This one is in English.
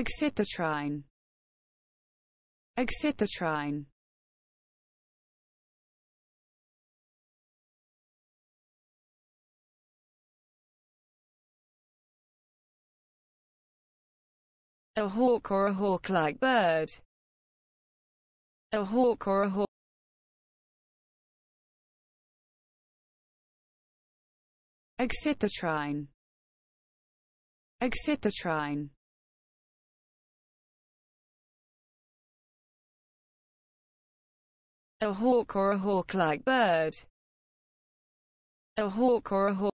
Occipitrine. Occipitrine. A hawk or a hawk-like bird. A hawk or a hawk. Occipitrine. Occipitrine. A hawk or a hawk-like bird. A hawk or a hawk